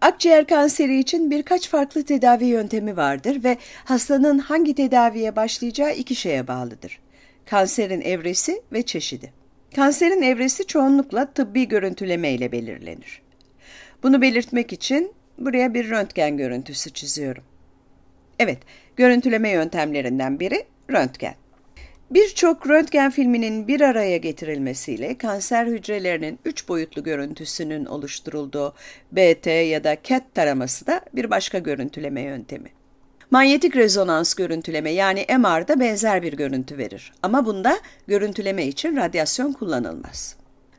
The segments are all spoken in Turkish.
Akciğer kanseri için birkaç farklı tedavi yöntemi vardır ve hastanın hangi tedaviye başlayacağı iki şeye bağlıdır. Kanserin evresi ve çeşidi. Kanserin evresi çoğunlukla tıbbi görüntüleme ile belirlenir. Bunu belirtmek için buraya bir röntgen görüntüsü çiziyorum. Evet, görüntüleme yöntemlerinden biri röntgen. Birçok röntgen filminin bir araya getirilmesiyle kanser hücrelerinin üç boyutlu görüntüsünün oluşturulduğu BT ya da CAT taraması da bir başka görüntüleme yöntemi. Manyetik rezonans görüntüleme yani MR'da benzer bir görüntü verir ama bunda görüntüleme için radyasyon kullanılmaz.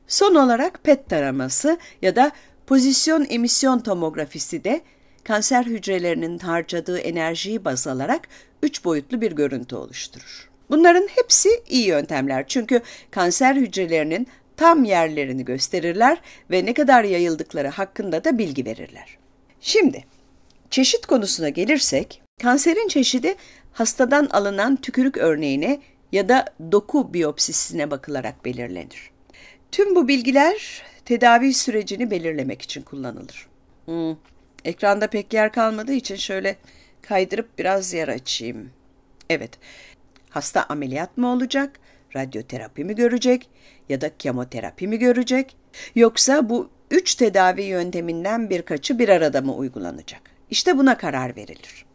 Son olarak PET taraması ya da pozisyon emisyon tomografisi de kanser hücrelerinin harcadığı enerjiyi baz alarak üç boyutlu bir görüntü oluşturur. Bunların hepsi iyi yöntemler çünkü kanser hücrelerinin tam yerlerini gösterirler ve ne kadar yayıldıkları hakkında da bilgi verirler. Şimdi çeşit konusuna gelirsek, kanserin çeşidi hastadan alınan tükürük örneğine ya da doku biyopsisine bakılarak belirlenir. Tüm bu bilgiler tedavi sürecini belirlemek için kullanılır. Hmm, ekranda pek yer kalmadığı için şöyle kaydırıp biraz yer açayım. Evet, Hasta ameliyat mı olacak, radyoterapi mi görecek ya da kemoterapi mi görecek? Yoksa bu üç tedavi yönteminden birkaçı bir arada mı uygulanacak? İşte buna karar verilir.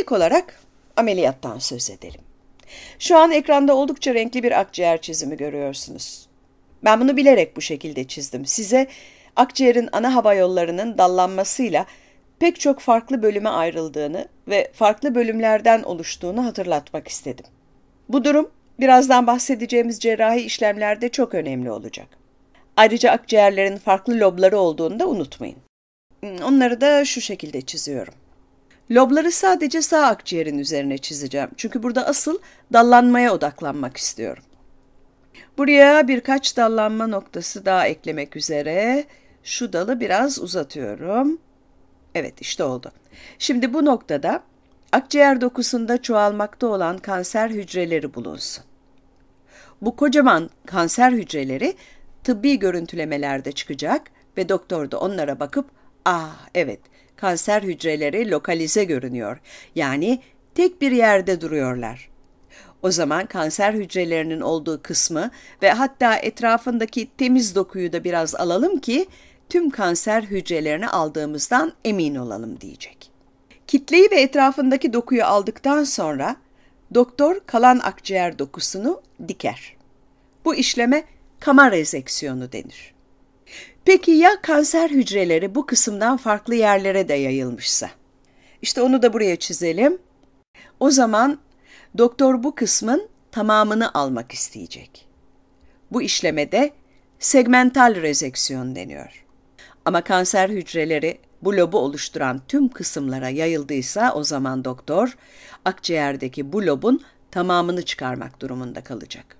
İlk olarak ameliyattan söz edelim. Şu an ekranda oldukça renkli bir akciğer çizimi görüyorsunuz. Ben bunu bilerek bu şekilde çizdim. Size akciğerin ana hava yollarının dallanmasıyla pek çok farklı bölüme ayrıldığını ve farklı bölümlerden oluştuğunu hatırlatmak istedim. Bu durum birazdan bahsedeceğimiz cerrahi işlemlerde çok önemli olacak. Ayrıca akciğerlerin farklı lobları olduğunu da unutmayın. Hmm, onları da şu şekilde çiziyorum. Lobları sadece sağ akciğerin üzerine çizeceğim. Çünkü burada asıl dallanmaya odaklanmak istiyorum. Buraya birkaç dallanma noktası daha eklemek üzere şu dalı biraz uzatıyorum. Evet işte oldu. Şimdi bu noktada akciğer dokusunda çoğalmakta olan kanser hücreleri bulunsun. Bu kocaman kanser hücreleri tıbbi görüntülemelerde çıkacak ve doktor da onlara bakıp ah evet kanser hücreleri lokalize görünüyor. Yani tek bir yerde duruyorlar. O zaman kanser hücrelerinin olduğu kısmı ve hatta etrafındaki temiz dokuyu da biraz alalım ki tüm kanser hücrelerini aldığımızdan emin olalım diyecek. Kitleyi ve etrafındaki dokuyu aldıktan sonra doktor kalan akciğer dokusunu diker. Bu işleme kama rezeksiyonu denir. Peki ya kanser hücreleri bu kısımdan farklı yerlere de yayılmışsa? İşte onu da buraya çizelim. O zaman doktor bu kısmın tamamını almak isteyecek. Bu işleme de segmental rezeksiyon deniyor. Ama kanser hücreleri bu lobu oluşturan tüm kısımlara yayıldıysa o zaman doktor akciğerdeki bu lobun tamamını çıkarmak durumunda kalacak.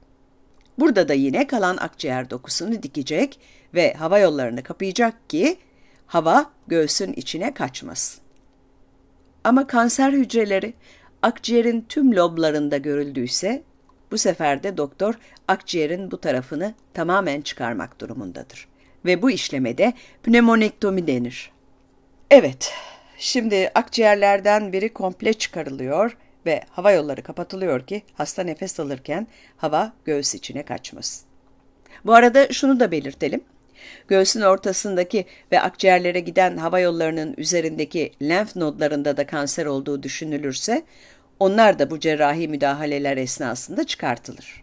Burada da yine kalan akciğer dokusunu dikecek ve hava yollarını kapayacak ki hava göğsün içine kaçmasın. Ama kanser hücreleri akciğerin tüm loblarında görüldüyse bu sefer de doktor akciğerin bu tarafını tamamen çıkarmak durumundadır ve bu işlemede pneumonektomi denir. Evet, şimdi akciğerlerden biri komple çıkarılıyor ve hava yolları kapatılıyor ki hasta nefes alırken hava göğüs içine kaçmasın. Bu arada şunu da belirtelim. Göğsün ortasındaki ve akciğerlere giden hava yollarının üzerindeki lenf nodlarında da kanser olduğu düşünülürse onlar da bu cerrahi müdahaleler esnasında çıkartılır.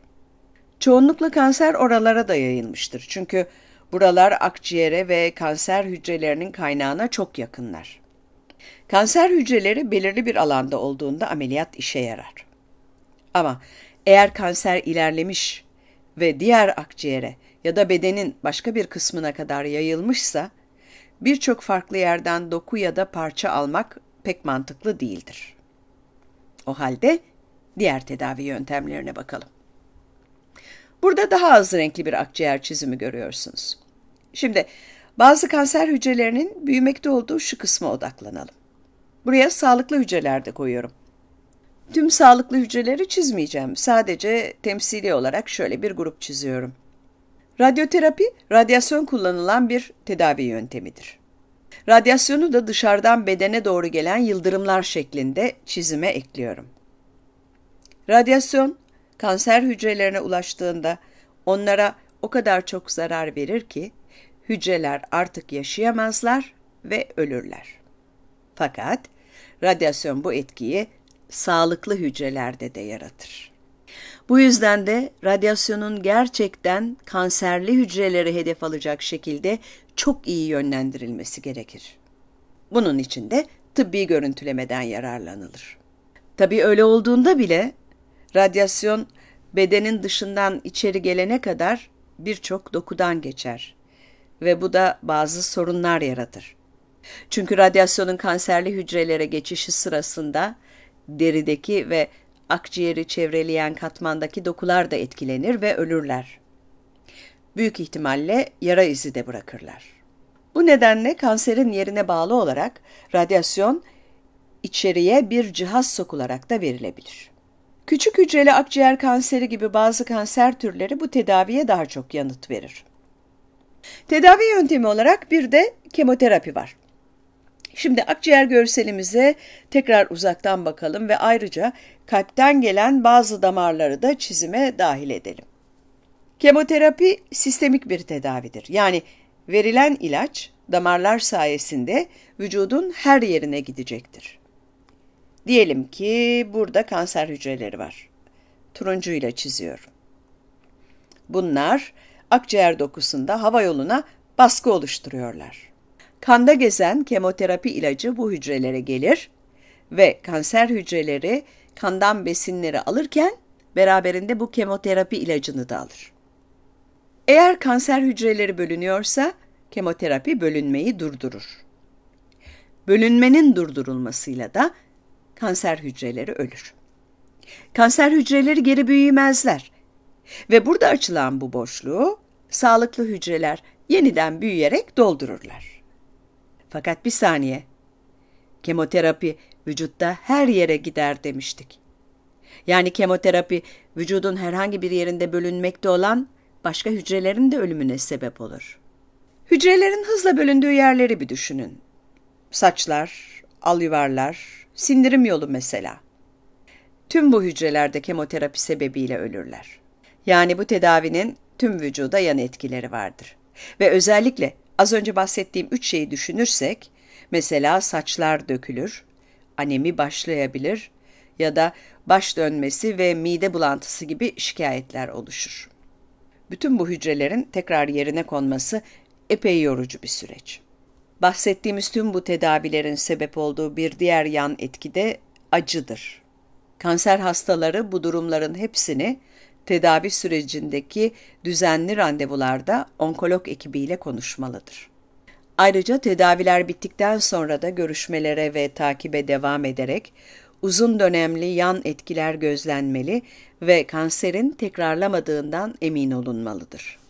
Çoğunlukla kanser oralara da yayılmıştır. Çünkü Buralar akciğere ve kanser hücrelerinin kaynağına çok yakınlar. Kanser hücreleri belirli bir alanda olduğunda ameliyat işe yarar. Ama eğer kanser ilerlemiş ve diğer akciğere ya da bedenin başka bir kısmına kadar yayılmışsa birçok farklı yerden doku ya da parça almak pek mantıklı değildir. O halde diğer tedavi yöntemlerine bakalım. Burada daha az renkli bir akciğer çizimi görüyorsunuz. Şimdi bazı kanser hücrelerinin büyümekte olduğu şu kısma odaklanalım. Buraya sağlıklı hücreler de koyuyorum. Tüm sağlıklı hücreleri çizmeyeceğim. Sadece temsili olarak şöyle bir grup çiziyorum. Radyoterapi, radyasyon kullanılan bir tedavi yöntemidir. Radyasyonu da dışarıdan bedene doğru gelen yıldırımlar şeklinde çizime ekliyorum. Radyasyon, kanser hücrelerine ulaştığında onlara o kadar çok zarar verir ki hücreler artık yaşayamazlar ve ölürler. Fakat radyasyon bu etkiyi sağlıklı hücrelerde de yaratır. Bu yüzden de radyasyonun gerçekten kanserli hücreleri hedef alacak şekilde çok iyi yönlendirilmesi gerekir. Bunun için de tıbbi görüntülemeden yararlanılır. Tabii öyle olduğunda bile Radyasyon bedenin dışından içeri gelene kadar birçok dokudan geçer ve bu da bazı sorunlar yaratır. Çünkü radyasyonun kanserli hücrelere geçişi sırasında derideki ve akciğeri çevreleyen katmandaki dokular da etkilenir ve ölürler. Büyük ihtimalle yara izi de bırakırlar. Bu nedenle kanserin yerine bağlı olarak radyasyon içeriye bir cihaz sokularak da verilebilir. Küçük hücreli akciğer kanseri gibi bazı kanser türleri bu tedaviye daha çok yanıt verir. Tedavi yöntemi olarak bir de kemoterapi var. Şimdi akciğer görselimize tekrar uzaktan bakalım ve ayrıca kalpten gelen bazı damarları da çizime dahil edelim. Kemoterapi sistemik bir tedavidir. Yani verilen ilaç damarlar sayesinde vücudun her yerine gidecektir. Diyelim ki burada kanser hücreleri var. Turuncu ile çiziyorum. Bunlar akciğer dokusunda hava yoluna baskı oluşturuyorlar. Kanda gezen kemoterapi ilacı bu hücrelere gelir ve kanser hücreleri kandan besinleri alırken beraberinde bu kemoterapi ilacını da alır. Eğer kanser hücreleri bölünüyorsa kemoterapi bölünmeyi durdurur. Bölünmenin durdurulmasıyla da kanser hücreleri ölür. Kanser hücreleri geri büyüyemezler ve burada açılan bu boşluğu sağlıklı hücreler yeniden büyüyerek doldururlar. Fakat bir saniye, kemoterapi vücutta her yere gider demiştik. Yani kemoterapi vücudun herhangi bir yerinde bölünmekte olan başka hücrelerin de ölümüne sebep olur. Hücrelerin hızla bölündüğü yerleri bir düşünün. Saçlar, alyuvarlar, sindirim yolu mesela. Tüm bu hücrelerde kemoterapi sebebiyle ölürler. Yani bu tedavinin tüm vücuda yan etkileri vardır. Ve özellikle az önce bahsettiğim üç şeyi düşünürsek, mesela saçlar dökülür, anemi başlayabilir ya da baş dönmesi ve mide bulantısı gibi şikayetler oluşur. Bütün bu hücrelerin tekrar yerine konması epey yorucu bir süreç. Bahsettiğimiz tüm bu tedavilerin sebep olduğu bir diğer yan etki de acıdır. Kanser hastaları bu durumların hepsini tedavi sürecindeki düzenli randevularda onkolog ekibiyle konuşmalıdır. Ayrıca tedaviler bittikten sonra da görüşmelere ve takibe devam ederek uzun dönemli yan etkiler gözlenmeli ve kanserin tekrarlamadığından emin olunmalıdır.